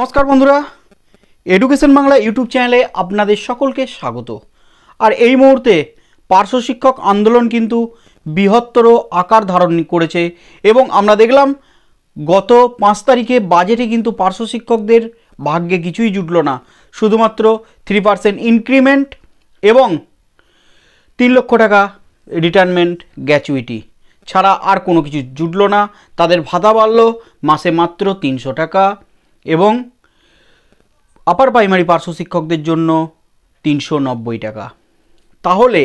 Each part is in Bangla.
নমস্কার বন্ধুরা এডুকেশন বাংলা ইউটিউব চ্যানেলে আপনাদের সকলকে স্বাগত আর এই মুহূর্তে পার্শ্ব শিক্ষক আন্দোলন কিন্তু বৃহত্তর আকার ধারণ করেছে এবং আমরা দেখলাম গত পাঁচ তারিখে বাজেটে কিন্তু পার্শ্ব শিক্ষকদের ভাগ্যে কিছুই জুটল না শুধুমাত্র থ্রি পার্সেন্ট ইনক্রিমেন্ট এবং তিন লক্ষ টাকা রিটায়ারমেন্ট গ্যাচুইটি ছাড়া আর কোনো কিছু জুটল না তাদের ভাতা বাড়ল মাসে মাত্র তিনশো টাকা এবং আপার প্রাইমারি পার্শ্ব শিক্ষকদের জন্য তিনশো নব্বই টাকা তাহলে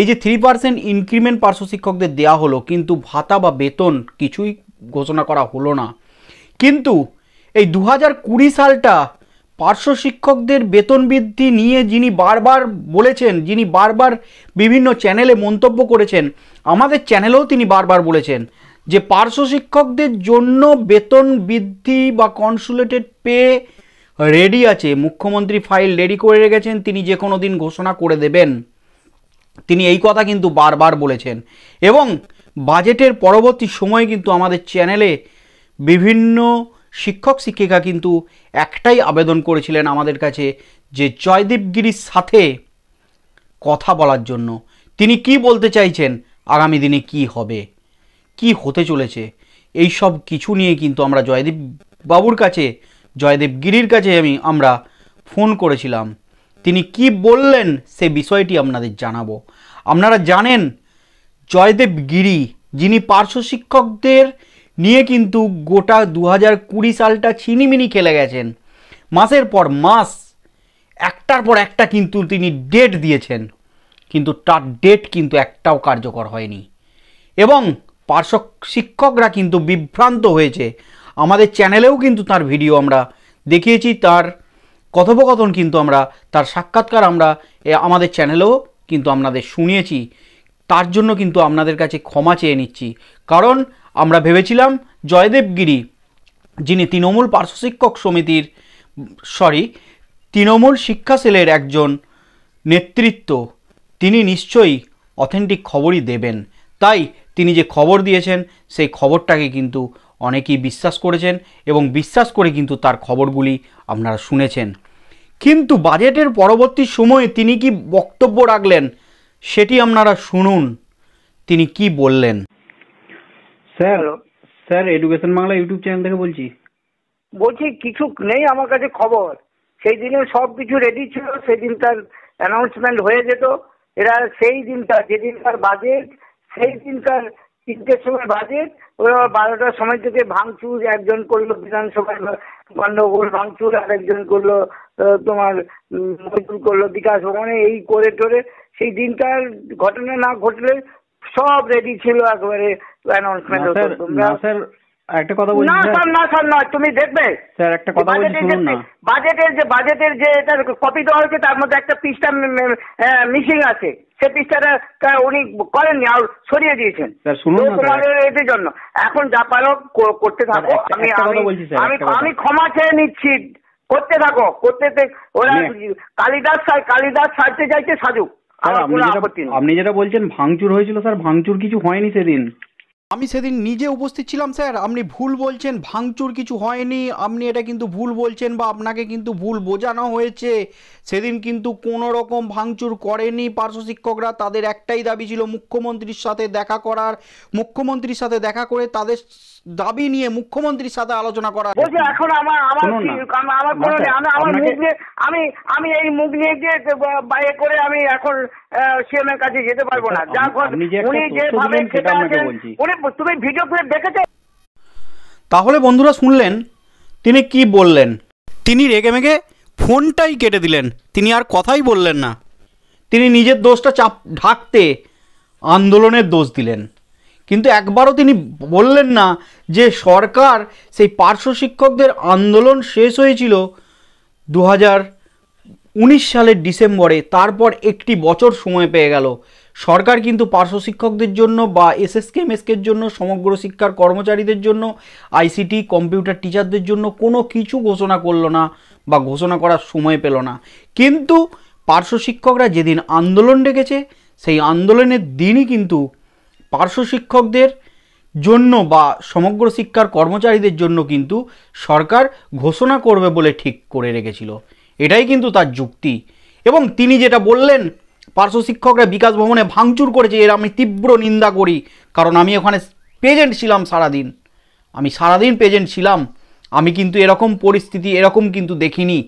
এই যে থ্রি পার্সেন্ট ইনক্রিমেন্ট পার্শ্ব শিক্ষকদের দেওয়া হলো কিন্তু ভাতা বা বেতন কিছুই ঘোষণা করা হলো না কিন্তু এই দু হাজার কুড়ি সালটা পার্শ্ব শিক্ষকদের বেতন বৃদ্ধি নিয়ে যিনি বারবার বলেছেন যিনি বারবার বিভিন্ন চ্যানেলে মন্তব্য করেছেন আমাদের চ্যানেলেও তিনি বারবার বলেছেন যে পার্শ্ব শিক্ষকদের জন্য বেতন বৃদ্ধি বা কনসুলেটেড পে রেডি আছে মুখ্যমন্ত্রী ফাইল রেডি করে রেখেছেন তিনি যে কোনো দিন ঘোষণা করে দেবেন তিনি এই কথা কিন্তু বারবার বলেছেন এবং বাজেটের পরবর্তী সময়ে কিন্তু আমাদের চ্যানেলে বিভিন্ন শিক্ষক শিক্ষিকা কিন্তু একটাই আবেদন করেছিলেন আমাদের কাছে যে জয়দীপগিরির সাথে কথা বলার জন্য তিনি কি বলতে চাইছেন আগামী দিনে কি হবে কি হতে চলেছে এই সব কিছু নিয়ে কিন্তু আমরা জয়দীপ বাবুর কাছে জয়দেব গিরির কাছে আমি আমরা ফোন করেছিলাম তিনি কি বললেন সে বিষয়টি আপনাদের জানাবো আপনারা জানেন জয়দেব গিরি যিনি পার্শ্ব শিক্ষকদের নিয়ে কিন্তু গোটা দু হাজার কুড়ি সালটা ছিনিমিনি খেলে গেছেন মাসের পর মাস একটার পর একটা কিন্তু তিনি ডেট দিয়েছেন কিন্তু তার ডেট কিন্তু একটাও কার্যকর হয়নি এবং পার্শ্ব শিক্ষকরা কিন্তু বিভ্রান্ত হয়েছে আমাদের চ্যানেলেও কিন্তু তার ভিডিও আমরা দেখিয়েছি তার কথোপকথন কিন্তু আমরা তার সাক্ষাৎকার আমরা আমাদের চ্যানেলেও কিন্তু আপনাদের শুনিয়েছি তার জন্য কিন্তু আপনাদের কাছে ক্ষমা চেয়ে নিচ্ছি কারণ আমরা ভেবেছিলাম জয়দেবগিরি যিনি তৃণমূল পার্শ্ব শিক্ষক সমিতির সরি তৃণমূল শিক্ষা সেলের একজন নেতৃত্ব তিনি নিশ্চয়ই অথেন্টিক খবরই দেবেন তাই তিনি যে খবর দিয়েছেন সেই খবরটাকে কিন্তু অনেকেই বিশ্বাস করেছেন এবং বিশ্বাস করে কিন্তু তার খবরগুলি আপনারা শুনেছেন কিন্তু বাজেটের পরবর্তী সময়ে তিনি কি বক্তব্য রাখলেন সেটি আপনারা শুনুন তিনি কি বললেন sir sir education Bangla YouTube channel থেকে বলছি বলছি কিছু নেই আমার কাছে খবর সেই দিনে সব কিছু রেডি ছিল সেদিন তার অ্যানাউন্সমেন্ট হয়ে যেত এরা সেই দিনটা যেদিন তার বাজেট সেই দিনকার তিনটের সময় বাজেট ওরা বারোটার সময় থেকে ভাঙচুর একজন করলো বিধানসভার গণ্ডগোল ভাঙচুর একজন করলো তোমার মজুর করলো বিকাশ ভবনে এই করে টোরে সেই দিনকার ঘটনা না ঘটলে সব রেডি ছিল একবারে অ্যানাউন্সমেন্ট একটা কথা বলছি না স্যার না স্যার তুমি দেখবে স্যার একটা কথা বলছি শুনুন না বাজেটের যে বাজেটের যে এটা কপি দেওয়া হয়েছে তার মধ্যে একটা পিসটা হ্যাঁ, মিসিং আছে সে পিসটা উনি করেননি আর সরিয়ে দিয়েছেন স্যার শুনুন না তোমাদের এদের জন্য এখন যা পারো করতে থাকো আমি আমি আমি ক্ষমা চেয়ে নিচ্ছি করতে থাকো করতে ওরা কালিদাস কালিদাস সাজতে চাইছে সাজুক আপনি যেটা বলছেন ভাঙচুর হয়েছিল স্যার ভাঙচুর কিছু হয়নি সেদিন আমি সেদিন নিজে উপস্থিত ছিলাম স্যার আপনি ভুল বলছেন ভাঙচুর কিছু হয়নি আপনি এটা কিন্তু ভুল বলছেন বা আপনাকে কিন্তু ভুল বোঝানো হয়েছে সেদিন কিন্তু কোনো রকম ভাঙচুর করেনি পার্শ্ব শিক্ষকরা তাদের একটাই দাবি ছিল মুখ্যমন্ত্রীর সাথে দেখা করার মুখ্যমন্ত্রীর সাথে দেখা করে তাদের দাবি নিয়ে মুখ্যমন্ত্রীর সাথে আলোচনা করা বলছি এখন আমার আমার আমার কোনো আমি আমার মুখ নিয়ে আমি আমি এই মুখ নিয়ে যে বাইরে করে আমি এখন সিএম এর কাছে যেতে পারবো না আচ্ছা, যা উনি যেভাবে উনি তুমি ভিডিও ফিরে দেখেছো তাহলে বন্ধুরা শুনলেন তিনি কি বললেন তিনি রেগেমেগে ফোনটাই কেটে দিলেন তিনি আর কথাই বললেন না তিনি নিজের দোষটা চাপ ঢাকতে আন্দোলনের দোষ দিলেন কিন্তু একবারও তিনি বললেন না যে সরকার সেই পার্শ্ব শিক্ষকদের আন্দোলন শেষ হয়েছিল দু হাজার উনিশ সালের ডিসেম্বরে তারপর একটি বছর সময় পেয়ে গেল সরকার কিন্তু পার্শ্ব শিক্ষকদের জন্য বা এসএসকে এমএসকের জন্য সমগ্র শিক্ষার কর্মচারীদের জন্য আইসিটি কম্পিউটার টিচারদের জন্য কোনো কিছু ঘোষণা করলো না বা ঘোষণা করার সময় পেল না কিন্তু পার্শ্ব শিক্ষকরা যেদিন আন্দোলন ডেকেছে সেই আন্দোলনের দিনই কিন্তু পার্শ্ব শিক্ষকদের জন্য বা সমগ্র শিক্ষার কর্মচারীদের জন্য কিন্তু সরকার ঘোষণা করবে বলে ঠিক করে রেখেছিল এটাই কিন্তু তার যুক্তি এবং তিনি যেটা বললেন পার্শ্ব শিক্ষকরা বিকাশ ভবনে ভাঙচুর করেছে এর আমি তীব্র নিন্দা করি কারণ আমি ওখানে প্রেজেন্ট ছিলাম সারাদিন আমি সারাদিন প্রেজেন্ট ছিলাম আমি কিন্তু এরকম পরিস্থিতি এরকম কিন্তু দেখিনি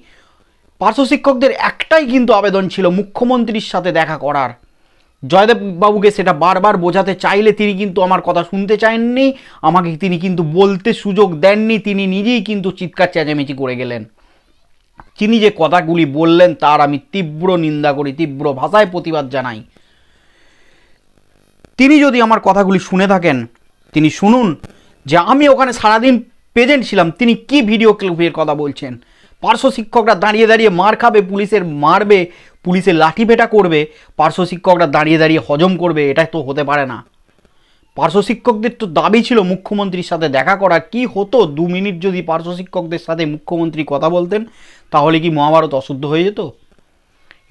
পার্শ্ব শিক্ষকদের একটাই কিন্তু আবেদন ছিল মুখ্যমন্ত্রীর সাথে দেখা করার জয়দেব বাবুকে সেটা বারবার বোঝাতে চাইলে তিনি কিন্তু আমার কথা শুনতে চাননি আমাকে তিনি কিন্তু বলতে সুযোগ দেননি তিনি নিজেই কিন্তু চিৎকার চেঁচামেচি করে গেলেন তিনি যে কথাগুলি বললেন তার আমি তীব্র নিন্দা করি তীব্র ভাষায় প্রতিবাদ জানাই তিনি যদি আমার কথাগুলি শুনে থাকেন তিনি শুনুন যে আমি ওখানে সারাদিন প্রেজেন্ট ছিলাম তিনি কি ভিডিও ক্লিপের কথা বলছেন পার্শ্ব শিক্ষকরা দাঁড়িয়ে দাঁড়িয়ে মার খাবে পুলিশের মারবে পুলিশের লাঠি পেটা করবে পার্শ্ব শিক্ষকরা দাঁড়িয়ে দাঁড়িয়ে হজম করবে এটা তো হতে পারে না পার্শ্ব শিক্ষকদের তো দাবি ছিল মুখ্যমন্ত্রীর সাথে দেখা করা কি হতো দু মিনিট যদি পার্শ্ব শিক্ষকদের সাথে মুখ্যমন্ত্রী কথা বলতেন তাহলে কি মহাভারত অশুদ্ধ হয়ে যেত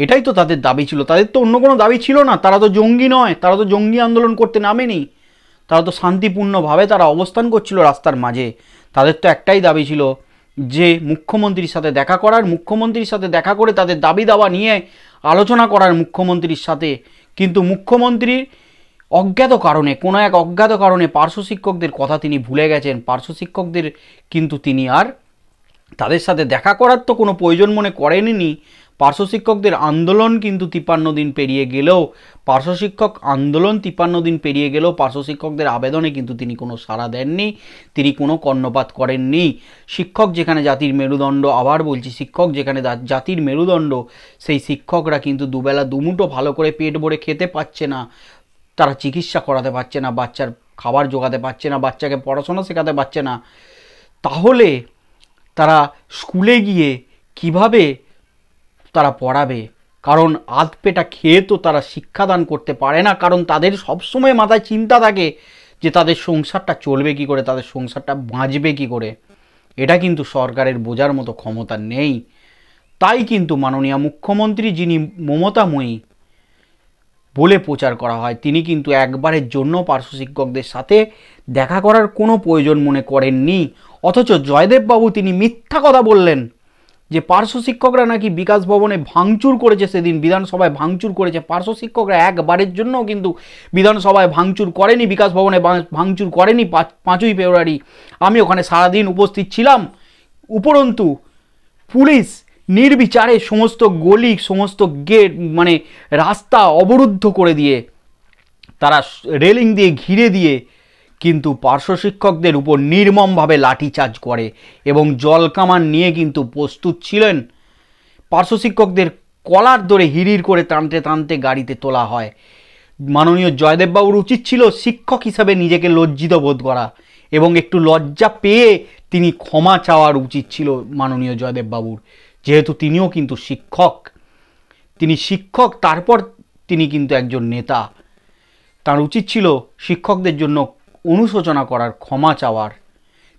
এটাই তো তাদের দাবি ছিল তাদের তো অন্য কোনো দাবি ছিল না তারা তো জঙ্গি নয় তারা তো জঙ্গি আন্দোলন করতে নামেনি তারা তো শান্তিপূর্ণভাবে তারা অবস্থান করছিল রাস্তার মাঝে তাদের তো একটাই দাবি ছিল যে মুখ্যমন্ত্রীর সাথে দেখা করার মুখ্যমন্ত্রীর সাথে দেখা করে তাদের দাবি দাওয়া নিয়ে আলোচনা করার মুখ্যমন্ত্রীর সাথে কিন্তু মুখ্যমন্ত্রীর অজ্ঞাত কারণে কোনো এক অজ্ঞাত কারণে পার্শ্ব শিক্ষকদের কথা তিনি ভুলে গেছেন পার্শ্ব শিক্ষকদের কিন্তু তিনি আর তাদের সাথে দেখা করার তো কোনো প্রয়োজন মনে করেনি পার্শ্ব শিক্ষকদের আন্দোলন কিন্তু তিপ্পান্ন দিন পেরিয়ে গেলেও পার্শ্ব শিক্ষক আন্দোলন তিপ্পান্ন দিন পেরিয়ে গেলেও পার্শ্ব শিক্ষকদের আবেদনে কিন্তু তিনি কোনো সাড়া দেননি তিনি কোনো কর্ণপাত করেননি শিক্ষক যেখানে জাতির মেরুদণ্ড আবার বলছি শিক্ষক যেখানে জাতির মেরুদণ্ড সেই শিক্ষকরা কিন্তু দুবেলা দুমুটো ভালো করে পেট ভরে খেতে পাচ্ছে না তারা চিকিৎসা করাতে পারছে না বাচ্চার খাবার জোগাতে পারছে না বাচ্চাকে পড়াশোনা শেখাতে পারছে না তাহলে তারা স্কুলে গিয়ে কিভাবে তারা পড়াবে কারণ আধপেটা খেয়ে তো তারা শিক্ষাদান করতে পারে না কারণ তাদের সবসময় মাথায় চিন্তা থাকে যে তাদের সংসারটা চলবে কি করে তাদের সংসারটা বাঁচবে কি করে এটা কিন্তু সরকারের বোঝার মতো ক্ষমতা নেই তাই কিন্তু মাননীয় মুখ্যমন্ত্রী যিনি মমতাময়ী বলে প্রচার করা হয় তিনি কিন্তু একবারের জন্য পার্শ্ব শিক্ষকদের সাথে দেখা করার কোনো প্রয়োজন মনে করেননি অথচ জয়দেববাবু তিনি মিথ্যা কথা বললেন যে পার্শ্ব শিক্ষকরা নাকি বিকাশ ভবনে ভাঙচুর করেছে সেদিন বিধানসভায় ভাঙচুর করেছে পার্শ্ব শিক্ষকরা একবারের জন্য কিন্তু বিধানসভায় ভাঙচুর করেনি বিকাশ ভবনে ভাঙচুর করেনি পাঁচই ফেব্রুয়ারি আমি ওখানে সারাদিন উপস্থিত ছিলাম উপরন্তু পুলিশ নির্বিচারে সমস্ত গলি সমস্ত গেট মানে রাস্তা অবরুদ্ধ করে দিয়ে তারা রেলিং দিয়ে ঘিরে দিয়ে কিন্তু পার্শ্ব শিক্ষকদের উপর নির্মমভাবে লাঠিচার্জ করে এবং জল কামান নিয়ে কিন্তু প্রস্তুত ছিলেন পার্শ্ব শিক্ষকদের কলার ধরে হিড়ির করে টানতে টানতে গাড়িতে তোলা হয় মাননীয় জয়দেববাবুর উচিত ছিল শিক্ষক হিসাবে নিজেকে লজ্জিত বোধ করা এবং একটু লজ্জা পেয়ে তিনি ক্ষমা চাওয়ার উচিত ছিল মাননীয় জয়দেববাবুর যেহেতু তিনিও কিন্তু শিক্ষক তিনি শিক্ষক তারপর তিনি কিন্তু একজন নেতা তার উচিত ছিল শিক্ষকদের জন্য অনুশোচনা করার ক্ষমা চাওয়ার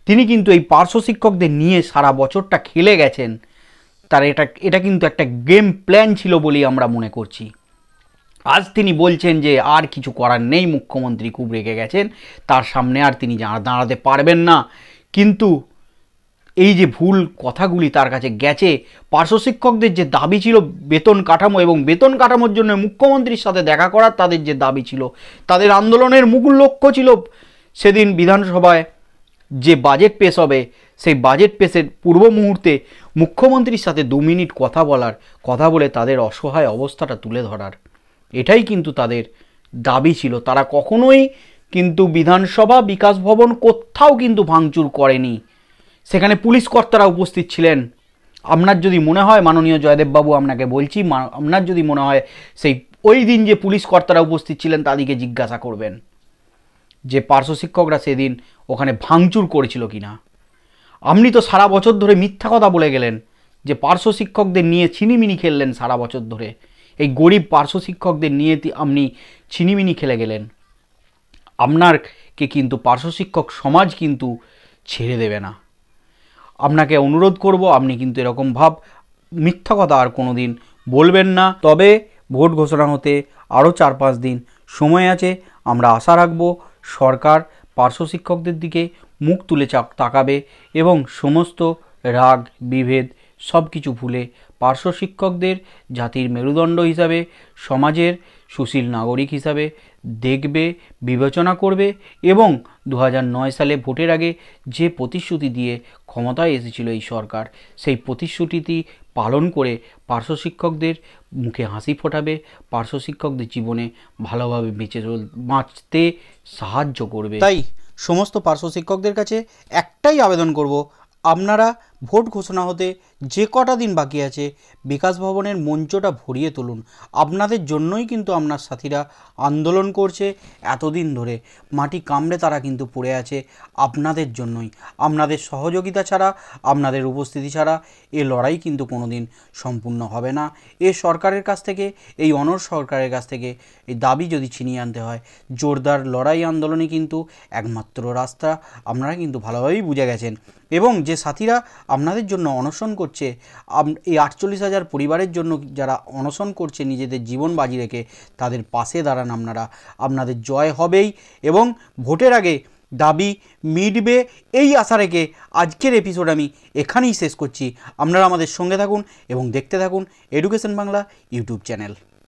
তিনি কিন্তু এই পার্শ্ব শিক্ষকদের নিয়ে সারা বছরটা খেলে গেছেন তার এটা এটা কিন্তু একটা গেম প্ল্যান ছিল বলেই আমরা মনে করছি আজ তিনি বলছেন যে আর কিছু করার নেই মুখ্যমন্ত্রী খুব রেগে গেছেন তার সামনে আর তিনি দাঁড়াতে পারবেন না কিন্তু এই যে ভুল কথাগুলি তার কাছে গেছে পার্শ্ব শিক্ষকদের যে দাবি ছিল বেতন কাঠামো এবং বেতন কাঠামোর জন্য মুখ্যমন্ত্রীর সাথে দেখা করার তাদের যে দাবি ছিল তাদের আন্দোলনের মূল লক্ষ্য ছিল সেদিন বিধানসভায় যে বাজেট পেশ হবে সেই বাজেট পেশের পূর্ব মুহূর্তে মুখ্যমন্ত্রীর সাথে দু মিনিট কথা বলার কথা বলে তাদের অসহায় অবস্থাটা তুলে ধরার এটাই কিন্তু তাদের দাবি ছিল তারা কখনোই কিন্তু বিধানসভা বিকাশ ভবন কোথাও কিন্তু ভাঙচুর করেনি সেখানে পুলিশ কর্তারা উপস্থিত ছিলেন আপনার যদি মনে হয় মাননীয় জয়দেববাবু আপনাকে বলছি আপনার যদি মনে হয় সেই ওই দিন যে পুলিশ কর্তারা উপস্থিত ছিলেন তাদেরকে জিজ্ঞাসা করবেন যে পার্শ্ব শিক্ষকরা সেদিন ওখানে ভাঙচুর করেছিল কি না আপনি তো সারা বছর ধরে মিথ্যা কথা বলে গেলেন যে পার্শ্ব শিক্ষকদের নিয়ে ছিনিমিনি খেললেন সারা বছর ধরে এই গরিব পার্শ্ব শিক্ষকদের নিয়ে আপনি ছিনিমিনি খেলে গেলেন আপনারকে কিন্তু পার্শ্ব শিক্ষক সমাজ কিন্তু ছেড়ে দেবে না আপনাকে অনুরোধ করব আপনি কিন্তু এরকম ভাব মিথ্যা কথা আর কোনো দিন বলবেন না তবে ভোট ঘোষণা হতে আরও চার পাঁচ দিন সময় আছে আমরা আশা রাখবো সরকার পার্শ্ব শিক্ষকদের দিকে মুখ তুলে তাকাবে এবং সমস্ত রাগ বিভেদ সব কিছু ভুলে পার্শ্ব শিক্ষকদের জাতির মেরুদণ্ড হিসাবে সমাজের সুশীল নাগরিক হিসাবে দেখবে বিবেচনা করবে এবং দু সালে ভোটের আগে যে প্রতিশ্রুতি দিয়ে ক্ষমতায় এসেছিল এই সরকার সেই প্রতিশ্রুতিটি পালন করে পার্শ্ব শিক্ষকদের মুখে হাসি ফোটাবে পার্শ্ব শিক্ষকদের জীবনে ভালোভাবে বেঁচে চল বাঁচতে সাহায্য করবে তাই সমস্ত পার্শ্ব শিক্ষকদের কাছে একটাই আবেদন করব আপনারা ভোট ঘোষণা হতে যে কটা দিন বাকি আছে বিকাশ ভবনের মঞ্চটা ভরিয়ে তুলুন আপনাদের জন্যই কিন্তু আপনার সাথীরা আন্দোলন করছে এতদিন ধরে মাটি কামড়ে তারা কিন্তু পড়ে আছে আপনাদের জন্যই আপনাদের সহযোগিতা ছাড়া আপনাদের উপস্থিতি ছাড়া এ লড়াই কিন্তু কোনো দিন সম্পূর্ণ হবে না এ সরকারের কাছ থেকে এই অনর সরকারের কাছ থেকে এই দাবি যদি ছিনিয়ে আনতে হয় জোরদার লড়াই আন্দোলনই কিন্তু একমাত্র রাস্তা আপনারা কিন্তু ভালোভাবেই বুঝে গেছেন এবং যে সাথীরা আপনাদের জন্য অনশন করছে এই আটচল্লিশ হাজার পরিবারের জন্য যারা অনশন করছে নিজেদের জীবন বাজি রেখে তাদের পাশে দাঁড়ান আপনারা আপনাদের জয় হবেই এবং ভোটের আগে দাবি মিটবে এই আশা রেখে আজকের এপিসোড আমি এখানেই শেষ করছি আপনারা আমাদের সঙ্গে থাকুন এবং দেখতে থাকুন এডুকেশন বাংলা ইউটিউব চ্যানেল